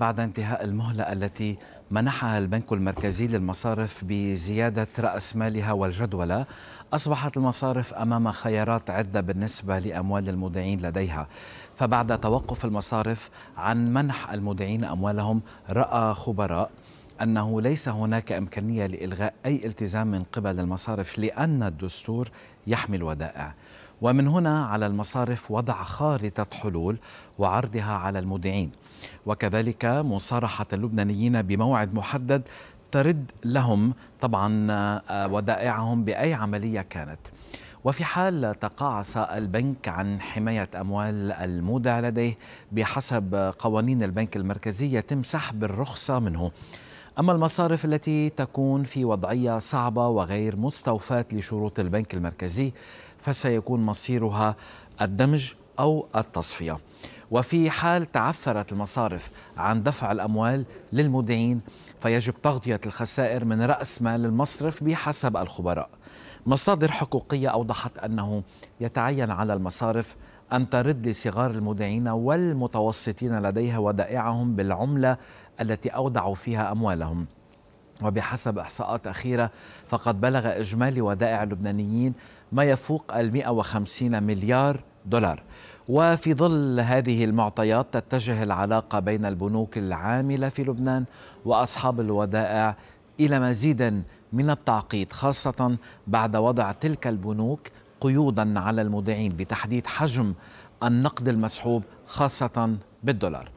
بعد انتهاء المهلة التي منحها البنك المركزي للمصارف بزيادة رأس مالها والجدولة أصبحت المصارف أمام خيارات عدة بالنسبة لأموال المودعين لديها فبعد توقف المصارف عن منح المودعين أموالهم رأى خبراء أنه ليس هناك إمكانية لإلغاء أي التزام من قبل المصارف لأن الدستور يحمي الودائع ومن هنا على المصارف وضع خارطة حلول وعرضها على المودعين وكذلك مصارحة اللبنانيين بموعد محدد ترد لهم طبعا آه، ودائعهم بأي عملية كانت وفي حال تقاعس البنك عن حماية أموال المودع لديه بحسب قوانين البنك المركزي يتم سحب الرخصة منه أما المصارف التي تكون في وضعية صعبة وغير مستوفاة لشروط البنك المركزي فسيكون مصيرها الدمج أو التصفية وفي حال تعثرت المصارف عن دفع الأموال للمودعين فيجب تغطية الخسائر من رأس مال المصرف بحسب الخبراء مصادر حقوقية أوضحت أنه يتعين على المصارف أن ترد لصغار المودعين والمتوسطين لديها ودائعهم بالعملة التي أودعوا فيها أموالهم وبحسب إحصاءات أخيرة فقد بلغ إجمالي ودائع اللبنانيين ما يفوق ال 150 مليار دولار وفي ظل هذه المعطيات تتجه العلاقة بين البنوك العاملة في لبنان وأصحاب الودائع إلى مزيد من التعقيد خاصة بعد وضع تلك البنوك قيودا على المودعين بتحديد حجم النقد المسحوب خاصة بالدولار